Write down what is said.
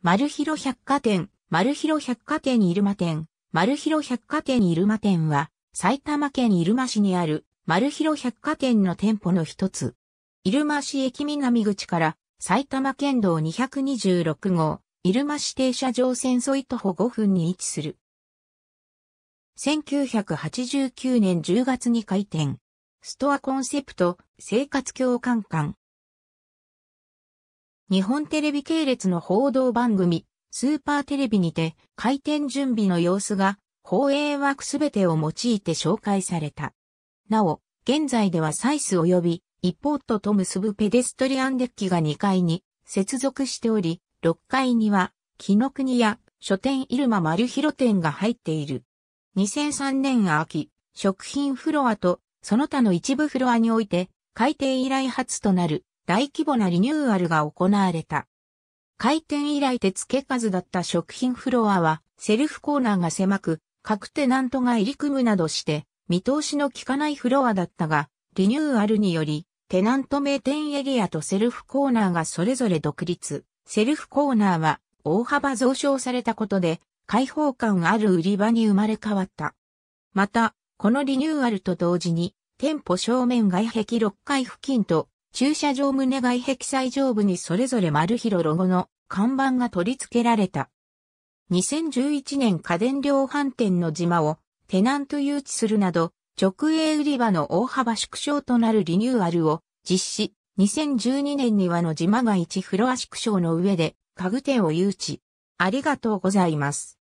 丸広百貨店、丸広百貨店入間店、丸広百貨店入間店は、埼玉県入間市にある、丸広百貨店の店舗の一つ。入間市駅南口から、埼玉県道226号、入間市停車場線沿い徒歩5分に位置する。1989年10月に開店。ストアコンセプト、生活共感館。日本テレビ系列の報道番組、スーパーテレビにて、開店準備の様子が、放映枠すべてを用いて紹介された。なお、現在ではサイス及び、一ポとトと結ぶペデストリアンデッキが2階に接続しており、6階には、木の国や書店イルマ丸広店が入っている。2003年秋、食品フロアとその他の一部フロアにおいて、改定以来初となる大規模なリニューアルが行われた。開店以来手付け数だった食品フロアは、セルフコーナーが狭く、各テナントが入り組むなどして、見通しの効かないフロアだったが、リニューアルにより、テナント名店エリアとセルフコーナーがそれぞれ独立。セルフコーナーは大幅増床されたことで、開放感ある売り場に生まれ変わった。また、このリニューアルと同時に、店舗正面外壁6階付近と駐車場棟外壁最上部にそれぞれ丸広ロロゴの看板が取り付けられた。2011年家電量販店の島をテナント誘致するなど、直営売り場の大幅縮小となるリニューアルを実施。2012年にはの島が1フロア縮小の上で家具店を誘致。ありがとうございます。